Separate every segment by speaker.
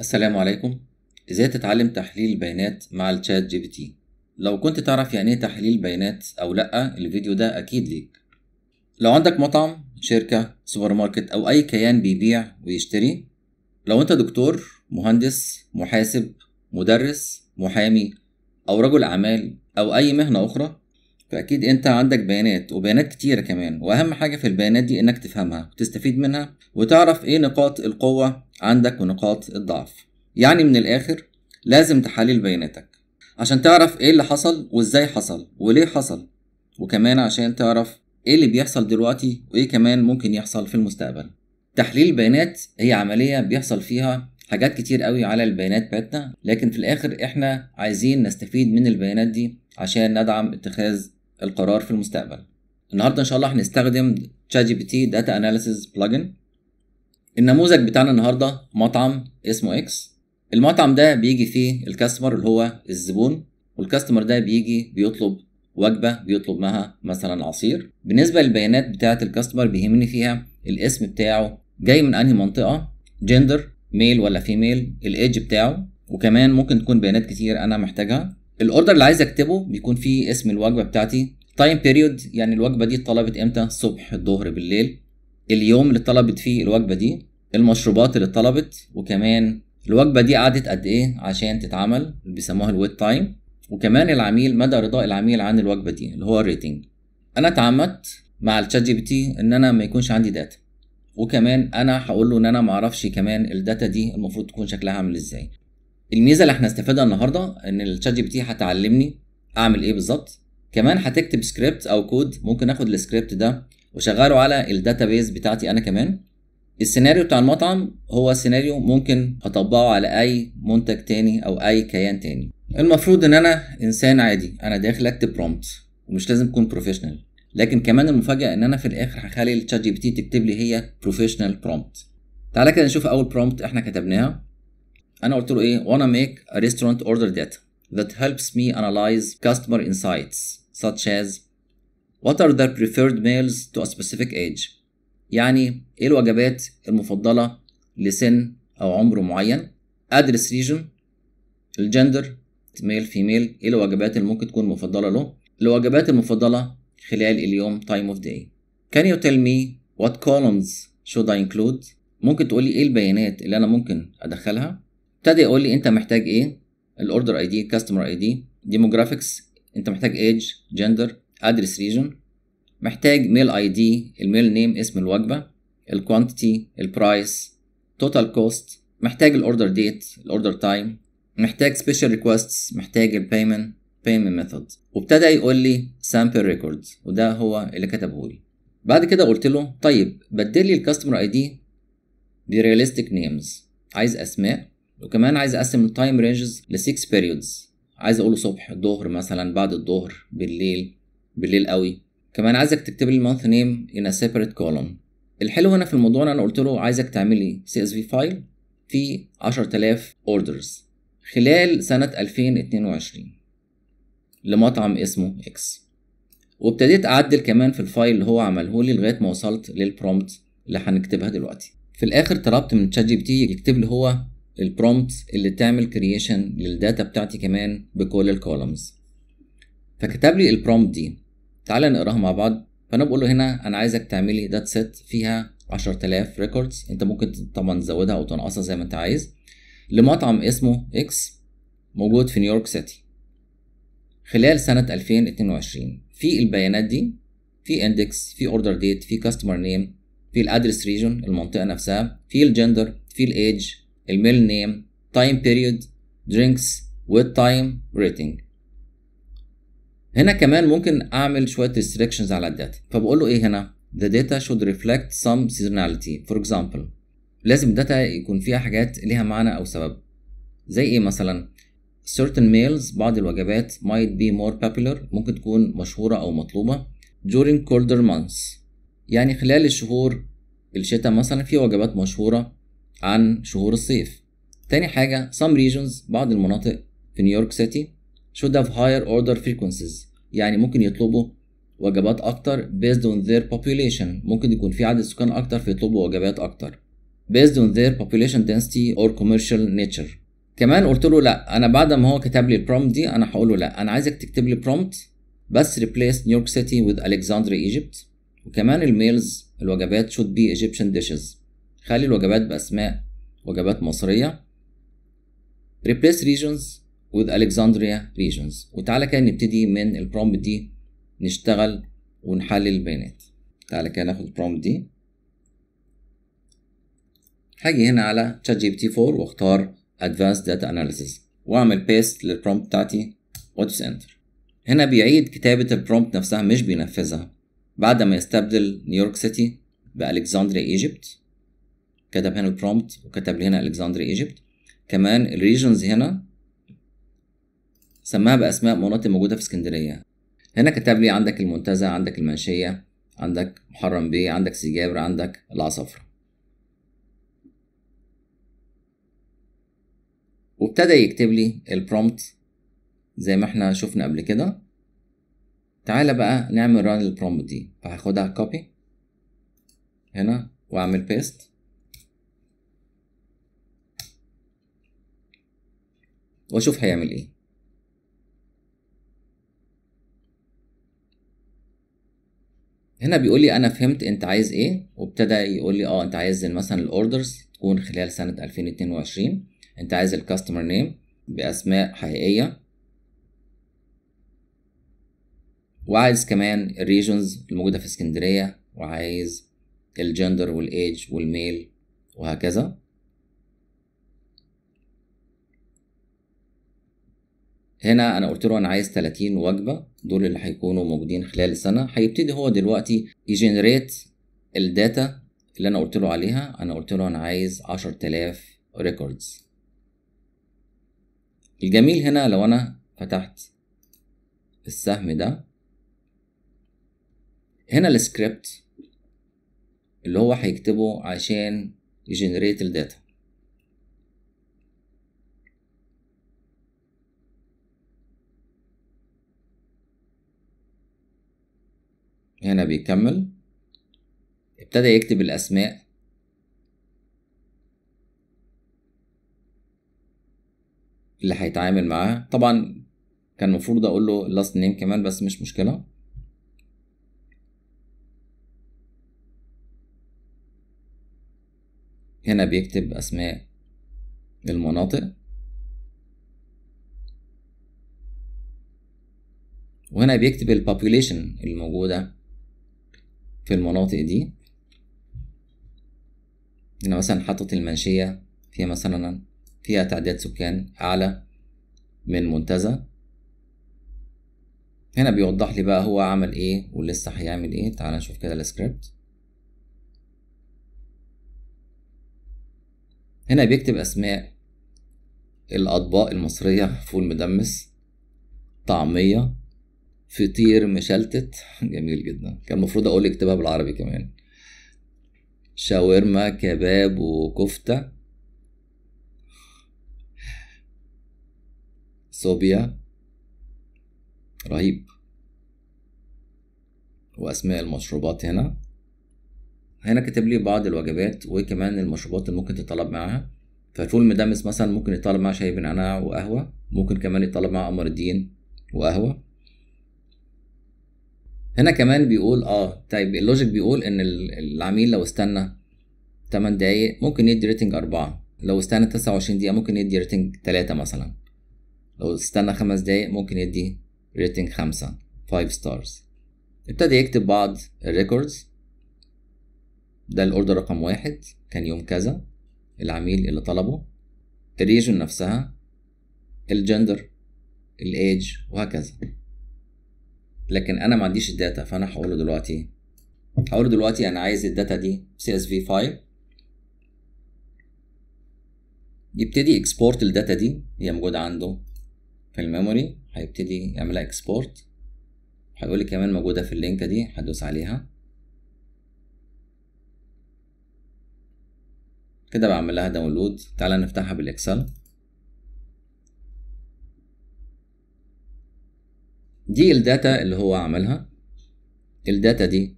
Speaker 1: السلام عليكم ازاي تتعلم تحليل بيانات مع الشات جي بي تي لو كنت تعرف يعني ايه تحليل بيانات او لا الفيديو ده اكيد ليك لو عندك مطعم شركة سوبر ماركت او اي كيان بيبيع ويشتري لو انت دكتور مهندس محاسب مدرس محامي او رجل اعمال او اي مهنة اخرى فأكيد أنت عندك بيانات وبيانات كتيرة كمان وأهم حاجة في البيانات دي إنك تفهمها وتستفيد منها وتعرف إيه نقاط القوة عندك ونقاط الضعف يعني من الآخر لازم تحلل بياناتك عشان تعرف إيه اللي حصل وإزاي حصل وليه حصل وكمان عشان تعرف إيه اللي بيحصل دلوقتي وإيه كمان ممكن يحصل في المستقبل تحليل البيانات هي عملية بيحصل فيها حاجات كتير قوي على البيانات بتاعتنا لكن في الآخر إحنا عايزين نستفيد من البيانات دي عشان ندعم اتخاذ القرار في المستقبل النهارده ان شاء الله هنستخدم تشات جي بي تي داتا اناليسيز بلجن النموذج بتاعنا النهارده مطعم اسمه اكس المطعم ده بيجي فيه الكاستمر اللي هو الزبون والكاستمر ده بيجي بيطلب وجبه بيطلب معها مثلا عصير بالنسبه للبيانات بتاعه الكاستمر بيهمني فيها الاسم بتاعه جاي من انهي منطقه جندر ميل ولا فيميل الايدج بتاعه وكمان ممكن تكون بيانات كتير انا محتاجها الاوردر اللي عايز اكتبه بيكون فيه اسم الوجبه بتاعتي تايم بيريود يعني الوجبه دي اتطلبت امتى الصبح الظهر بالليل اليوم اللي اتطلبت فيه الوجبه دي المشروبات اللي اتطلبت وكمان الوجبه دي قعدت قد ايه عشان تتعمل بيسموها الويت تايم وكمان العميل مدى رضاء العميل عن الوجبه دي اللي هو الريتنج انا اتعمدت مع الشات جي بي تي ان انا ما يكونش عندي داتا وكمان انا هقول له ان انا ما اعرفش كمان الداتا دي المفروض تكون شكلها عامل ازاي الميزه اللي احنا استفدنا النهارده ان الشات جي بي تي هتعلمني اعمل ايه بالظبط كمان هتكتب سكريبت او كود ممكن اخد السكريبت ده واشغله على الداتابيز بتاعتي انا كمان السيناريو بتاع المطعم هو سيناريو ممكن اطبقه على اي منتج تاني او اي كيان تاني المفروض ان انا انسان عادي انا داخل اكتب برومبت ومش لازم اكون بروفيشنال لكن كمان المفاجاه ان انا في الاخر هخلي الشات جي بي تي تكتب لي هي بروفيشنال برومبت تعالى كده نشوف اول برومبت احنا كتبناها انا قلت له ايه wanna make a restaurant order data that helps me analyze customer insights such as what are their preferred meals to a specific age يعني ايه الوجبات المفضلة لسن او عمر معين ادرس ريجن الجندر male female ايه الوجبات اللي ممكن تكون مفضلة له الوجبات المفضلة خلال اليوم time of day can you tell me what columns should I include ممكن تقولي ايه البيانات اللي انا ممكن ادخلها ابتدى يقول لي انت محتاج ايه الاوردر اي دي الكاستمر اي دي ديموغرافيكس انت محتاج ايج جندر ادرس ريجن محتاج ميل اي دي الميل نيم اسم الوجبه الكوانتيتي البرايس توتال كوست محتاج الاوردر ديت الاوردر تايم محتاج سبيشال ريكويستس محتاج البيمنت بيمنت ميثود وابتدى يقول لي سامبل ريكورد وده هو اللي كتبه لي بعد كده قلت له طيب بدل لي الكاستمر اي دي بريالستيك نيمز عايز اسماء وكمان عايز اقسم التايم رينجز ل 6 بيريودز عايز اقوله صبح الظهر مثلا بعد الظهر بالليل بالليل قوي كمان عايزك تكتب لي المانث نيم ان ا سيبريت كولوم الحلو هنا في الموضوع ان انا قلت له عايزك تعملي سي اس في فايل في 10000 اوردرز خلال سنة 2022 لمطعم اسمه اكس وابتديت اعدل كمان في الفايل اللي هو عمله لي لغايه ما وصلت للبرومبت اللي هنكتبها دلوقتي في الاخر طلبت من تشات جي بي تي يكتب لي هو البرومبتس اللي تعمل كرييشن للداتا بتاعتي كمان بكل الكولومز فكتب لي البرومبت دي تعالى نقراها مع بعض فانا بقول له هنا انا عايزك تعملي دات سيت فيها 10000 ريكوردز انت ممكن طبعا تزودها او تنقصها زي ما انت عايز لمطعم اسمه اكس موجود في نيويورك سيتي خلال سنة 2022 في البيانات دي في اندكس في اوردر ديت في كاستمر نيم في الادرس ريجون المنطقة نفسها في الجندر في الايدج الميل نيم تايم بيريود درينكس والتايم ريتنج هنا كمان ممكن اعمل شويه restrictions على الداتا فبقول له ايه هنا the data should reflect some seasonality for example لازم الداتا يكون فيها حاجات ليها معنى او سبب زي ايه مثلا certain meals بعض الوجبات might be more popular ممكن تكون مشهورة أو مطلوبة during colder months يعني خلال الشهور الشتاء مثلا في وجبات مشهورة عن شهور الصيف تاني حاجة some regions بعض المناطق في نيويورك سيتي should have higher order frequencies يعني ممكن يطلبوا وجبات أكتر based on their population ممكن يكون في عدد سكان أكتر فيطلبوا وجبات أكتر based on their population density or commercial nature كمان قلت له لا أنا بعد ما هو كتب لي البرومت دي أنا هقول له لا أنا عايزك تكتب لي برومت بس replace New York City with Alexandria Egypt وكمان الميلز الوجبات should be Egyptian dishes خلي الوجبات بأسماء وجبات مصرية replace regions with Alexandria regions وتعالى كده نبتدي من البرومبت دي نشتغل ونحلل البيانات تعالى كده ناخد البرومبت دي هاجي هنا على chat جي بي تي 4 واختار advanced data analysis واعمل paste للبرومبت بتاعتي وادوس enter هنا بيعيد كتابة البرومبت نفسها مش بينفذها بعد ما يستبدل نيويورك سيتي بألكسندريا ايجيبت كتب هنا البرومبت وكتب لي هنا الكسندري ايجيبت كمان الريجنز هنا سماها باسماء مناطق موجوده في اسكندريه هنا كتب لي عندك المنتزه عندك المنشيه عندك محرم بيه عندك سجابر عندك العصفرة وابتدى يكتب لي البرومبت زي ما احنا شفنا قبل كده تعالى بقى نعمل ران البرومبت دي فهاخدها كوبي هنا واعمل بيست واشوف هيعمل ايه هنا بيقول لي انا فهمت انت عايز ايه وابتدى يقول لي اه انت عايز مثلا الاوردرز تكون خلال سنه 2022 انت عايز الكاستمر نيم باسماء حقيقيه وعايز كمان الريجنز الموجوده في اسكندريه وعايز الجندر والايج والميل وهكذا هنا انا قلت له انا عايز 30 وجبه دول اللي هيكونوا موجودين خلال السنه هيبتدي هو دلوقتي يجنريت الداتا اللي انا قلت له عليها انا قلت له انا عايز 10000 ريكوردز الجميل هنا لو انا فتحت السهم ده هنا السكريبت اللي هو هيكتبه عشان يجنريت الداتا هنا بيكمل ابتدى يكتب الأسماء اللي هيتعامل معاها طبعا كان المفروض اقول له لاست نيم كمان بس مش مشكله هنا بيكتب اسماء المناطق وهنا بيكتب البوبوليشن الموجوده في المناطق دي انا مثلا حطت المنشية فيها مثلا فيها تعداد سكان أعلى من منتزه هنا بيوضح لي بقى هو عمل ايه ولسه هيعمل ايه تعال نشوف كده السكريبت هنا بيكتب اسماء الاطباق المصريه فول مدمس طعميه فطير مشلتت جميل جدا كان المفروض اقول اكتبها بالعربي كمان شاورما كباب وكفتة صوبيا رهيب واسماء المشروبات هنا هنا كتب لي بعض الوجبات وكمان المشروبات اللي ممكن تطلب معاها فالفول المدمس مثلا ممكن يطلب معاه شاي بنعناع وقهوة ممكن كمان يطلب معاه قمر الدين وقهوة هنا كمان بيقول اه طيب اللوجيك بيقول ان العميل لو استنى 8 دقايق ممكن يدي ريتنج 4 لو استنى 29 دقيقة ممكن يدي ريتنج 3 مثلا لو استنى 5 دقايق ممكن يدي ريتنج 5 5 ستارز ابتدى يكتب بعض الريكوردز ده الاوردر رقم واحد كان يوم كذا العميل اللي طلبه الريجن نفسها الجندر الايج وهكذا لكن انا ما عنديش الداتا فانا هقوله دلوقتي هقول دلوقتي انا عايز الداتا دي سي اس في فايل يبتدي اكسبورت الداتا دي هي موجوده عنده في الميموري هيبتدي يعملها اكسبورت هيقول لي كمان موجوده في اللينكه دي هدوس عليها كده بعمل لها داونلود تعالى نفتحها بالاكسل دي الداتا اللي هو عملها الداتا دي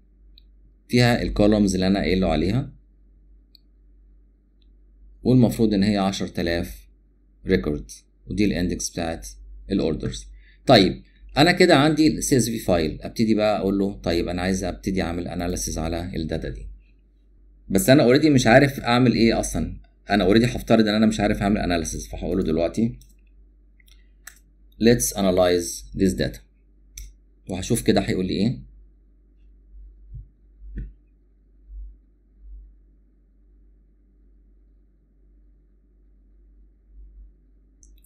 Speaker 1: فيها الكولومز اللي انا قايله عليها والمفروض ان هي عشر تلاف ريكورد ودي الاندكس بتاعت الاوردرز طيب انا كده عندي اس في فايل ابتدي بقى اقول له طيب انا عايز ابتدي اعمل اناليسيز على الداتا دي بس انا اوريدي مش عارف اعمل ايه اصلا انا اوريدي هفترض ان انا مش عارف اعمل اناليسيز فهقول له دلوقتي let's analyze this data وهشوف كده هيقول لي ايه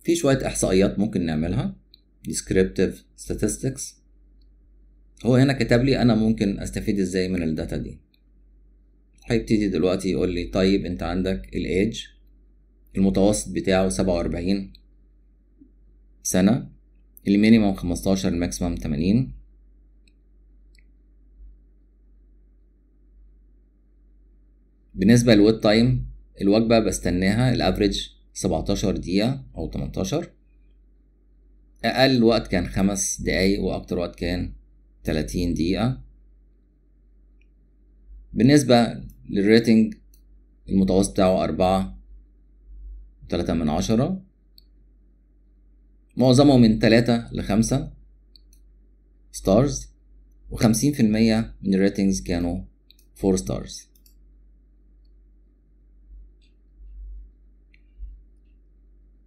Speaker 1: في شوية إحصائيات ممكن نعملها ديسكريبتيف ستاتستكس هو هنا كتب لي أنا ممكن أستفيد إزاي من الداتا دي هيبتدي دلوقتي يقول لي طيب أنت عندك الايدج المتوسط بتاعه سبعة وأربعين سنة المينيموم 15 الماكسيموم 80 بالنسبة للويت تايم الوجبة بستناها الافريج 17 دقيقة أو 18 أقل وقت كان خمس دقايق وأكتر وقت كان 30 دقيقة بالنسبة للريتنج المتوسط بتاعه أربعة وتلاتة من عشرة معظمه من 3 ل 5 ستارز و50% من الريتنجز كانوا 4 ستارز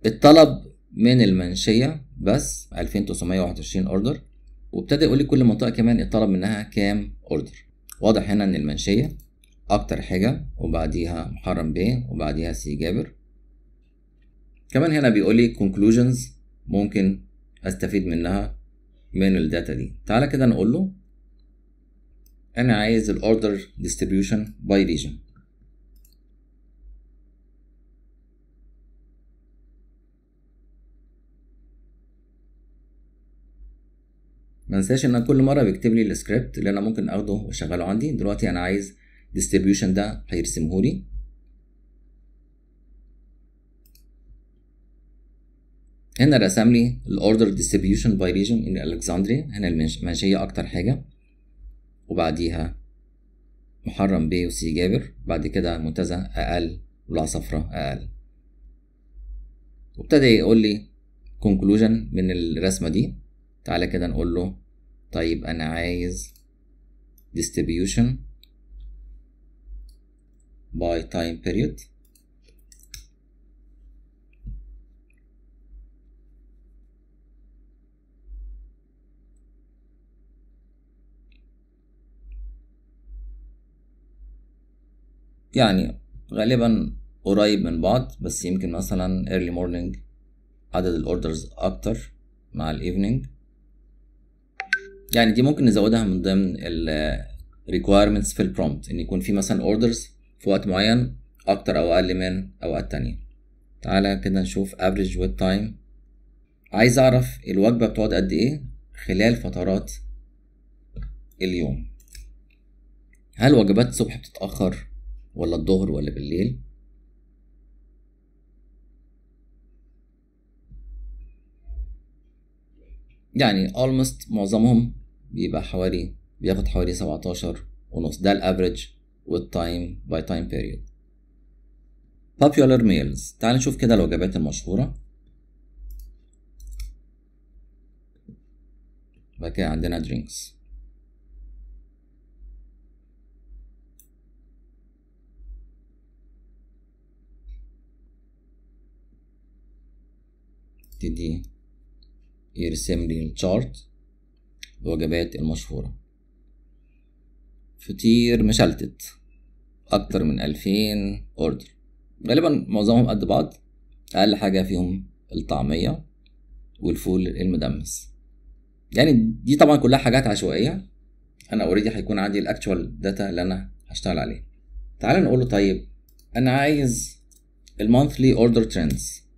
Speaker 1: الطلب من المنشية بس 2921 اوردر وابتدى يقول لي كل منطقة كمان الطلب منها كام اوردر واضح هنا ان المنشية اكتر حاجة وبعديها محرم بيه وبعديها سي جابر كمان هنا بيقول لي conclusions ممكن استفيد منها من الداتا دي تعالى كده نقول له انا عايز الاوردر ديستريبيوشن باي ريجن ما انساش ان كل مره بيكتب لي السكريبت اللي انا ممكن اخده واشغله عندي دلوقتي انا عايز ديستريبيوشن ده هيرسمه لي هنا رسم لي الاوردر ديستريبيوشن باي ريجن ان الكسندريا هنا المنشيه اكتر حاجه وبعديها محرم ب وسي جابر بعد كده منتزه اقل والعصفرة اقل وابتدى يقول لي كونكلوجن من الرسمه دي تعالى كده نقول له طيب انا عايز distribution by time period يعني غالبا قريب من بعض بس يمكن مثلا early morning عدد الاوردرز اكتر مع الايفنينج يعني دي ممكن نزودها من ضمن ال requirements في البرومبت ان يكون في مثلا اوردرز في وقت معين اكتر او اقل من اوقات تانية تعالى كده نشوف average wait time عايز اعرف الوجبة بتقعد قد ايه خلال فترات اليوم هل وجبات الصبح بتتأخر ولا الظهر ولا بالليل يعني almost معظمهم بيبقى حوالي بياخد حوالي 17 ونص ده الافريج والتايم باي تايم بيريود popular meals تعال نشوف كده الوجبات المشهورة بقى كده عندنا drinks يبتدي يرسم لي الشارت الوجبات المشهورة فطير مشلتت أكتر من ألفين أوردر غالبا معظمهم قد بعض أقل حاجة فيهم الطعمية والفول المدمس يعني دي طبعا كلها حاجات عشوائية أنا أوريدي هيكون عندي الأكتوال داتا اللي أنا هشتغل عليه تعال نقول له طيب أنا عايز المونثلي أوردر ترندز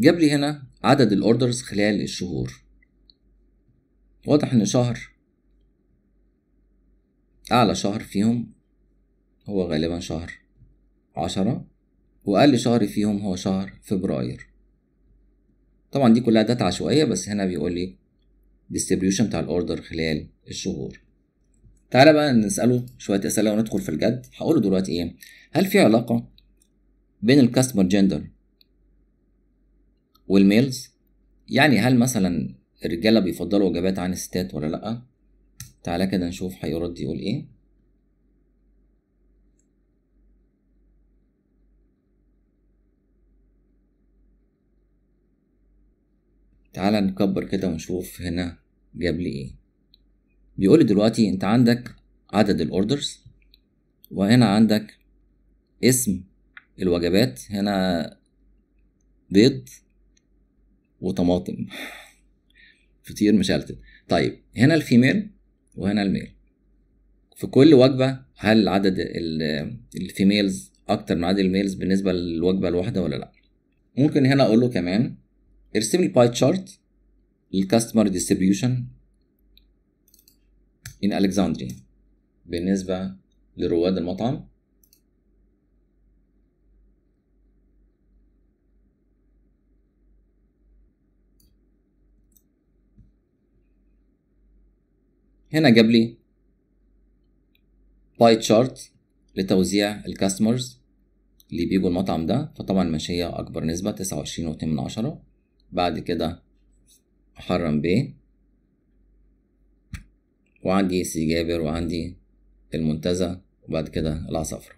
Speaker 1: جاب لي هنا عدد الاوردرز خلال الشهور واضح ان شهر اعلى شهر فيهم هو غالبا شهر عشرة واقل شهر فيهم هو شهر فبراير طبعا دي كلها داتا عشوائية بس هنا بيقول لي ديستريبيوشن بتاع الاوردر خلال الشهور تعالى بقى نسأله شوية أسئلة وندخل في الجد هقوله دلوقتي إيه هل في علاقة بين الكاستمر جندر والميلز يعني هل مثلا الرجالة بيفضلوا وجبات عن الستات ولا لأ؟ تعالى كده نشوف هيرد يقول ايه تعالى نكبر كده ونشوف هنا جاب لي ايه بيقول لي دلوقتي انت عندك عدد الاوردرز وهنا عندك اسم الوجبات هنا بيض وطماطم فطير مشلتت طيب هنا الفيميل وهنا الميل في كل وجبة هل عدد الفيميلز أكتر من عدد الميلز بالنسبة للوجبة الواحدة ولا لأ ممكن هنا أقول له كمان ارسم لي باي تشارت للكاستمر ديستريبيوشن ان ألكساندريا بالنسبة لرواد المطعم هنا جاب لي باي تشارت لتوزيع الكاستمرز اللي بيجوا المطعم ده فطبعا ماشية أكبر نسبة تسعة وعشرين واتنين من عشرة بعد كده حرم بيه وعندي سي جابر وعندي المنتزه وبعد كده العصافرة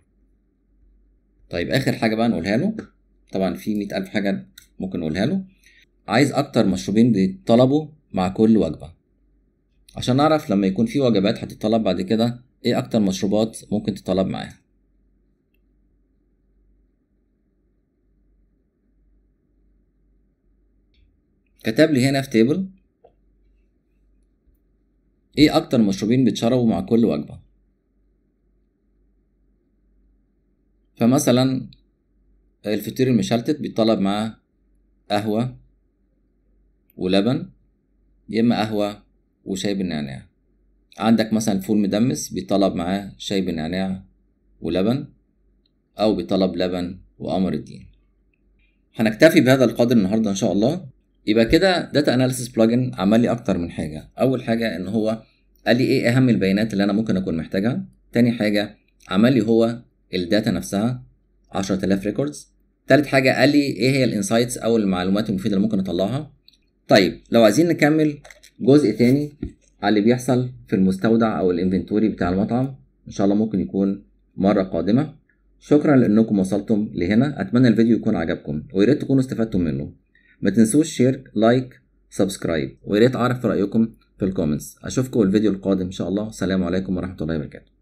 Speaker 1: طيب آخر حاجة بقى نقولها له طبعا في مئة ألف حاجة ممكن نقولها له عايز أكتر مشروبين بيطلبوا مع كل وجبة عشان نعرف لما يكون في وجبات هتتطلب بعد كده إيه أكتر مشروبات ممكن تطلب معاها كتب لي هنا في تيبل إيه أكتر مشروبين بيتشربوا مع كل وجبة فمثلا الفطير المشلتت بيتطلب معاه قهوة ولبن يا إما قهوة وشاي بالنعناع عندك مثلا فول مدمس بيطلب معاه شاي بالنعناع ولبن أو بيطلب لبن وقمر الدين هنكتفي بهذا القدر النهاردة إن شاء الله يبقى كده داتا اناليسيس بلجن عمل لي اكتر من حاجه اول حاجه ان هو قال لي ايه اهم البيانات اللي انا ممكن اكون محتاجها تاني حاجه عمل لي هو الداتا نفسها 10000 ريكوردز تالت حاجه قال لي ايه هي الانسايتس او المعلومات المفيده اللي ممكن اطلعها طيب لو عايزين نكمل جزء تاني على اللي بيحصل في المستودع او الانفنتوري بتاع المطعم ان شاء الله ممكن يكون مره قادمه شكرا لانكم وصلتم لهنا اتمنى الفيديو يكون عجبكم ويا ريت تكونوا استفدتم منه ما تنسوش شير لايك سبسكرايب ويا ريت اعرف رايكم في الكومنتس اشوفكم الفيديو القادم ان شاء الله السلام عليكم ورحمه الله وبركاته